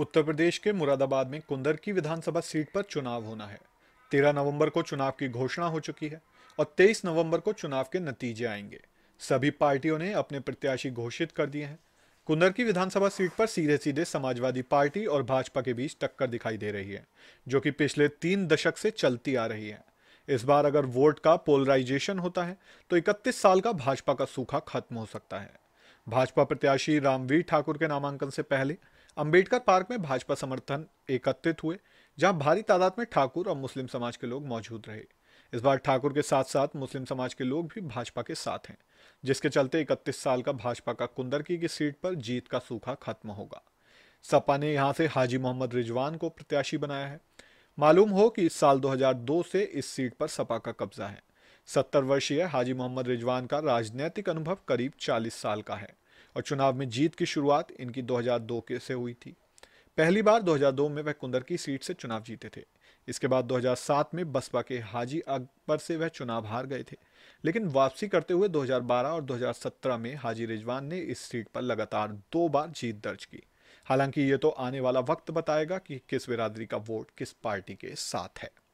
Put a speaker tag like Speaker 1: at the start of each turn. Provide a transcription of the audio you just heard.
Speaker 1: उत्तर प्रदेश के मुरादाबाद में कुंदर की विधानसभा सीट पर चुनाव होना है तेरह नवंबर को चुनाव की घोषणा हो चुकी है और तेईस नवंबर को चुनाव के नतीजे आएंगे सभी पार्टियों ने अपने प्रत्याशी घोषित कर दिए हैं कुंदर की विधानसभा सीट पर सीधे सीधे समाजवादी पार्टी और भाजपा के बीच टक्कर दिखाई दे रही है जो कि पिछले तीन दशक से चलती आ रही है इस बार अगर वोट का पोलराइजेशन होता है तो 31 साल का भाजपा का सूखा खत्म हो सकता है भाजपा प्रत्याशी रामवीर ठाकुर के नामांकन से पहले अंबेडकर पार्क में भाजपा समर्थन एकत्रित हुए जहां भारी तादाद में ठाकुर और मुस्लिम समाज के लोग मौजूद रहे इस बार ठाकुर के साथ साथ मुस्लिम समाज के लोग भी भाजपा के साथ हैं जिसके चलते इकतीस साल का भाजपा का कुंदरकी की सीट पर जीत का सूखा खत्म होगा सपा ने यहां से हाजी मोहम्मद रिजवान को प्रत्याशी बनाया है मालूम हो कि इस साल 2002 से इस सीट पर सपा का कब्जा है सत्तर वर्षीय हाजी मोहम्मद रिजवान का राजनैतिक अनुभव करीब 40 साल का है और चुनाव में जीत की शुरुआत इनकी 2002 के से हुई थी पहली बार 2002 में वह कुंदर की सीट से चुनाव जीते थे इसके बाद 2007 में बसपा के हाजी अकबर से वह चुनाव हार गए थे लेकिन वापसी करते हुए 2012 और 2017 में हाजी रिजवान ने इस सीट पर लगातार दो बार जीत दर्ज की हालांकि ये तो आने वाला वक्त बताएगा कि किस बिरादरी का वोट किस पार्टी के साथ है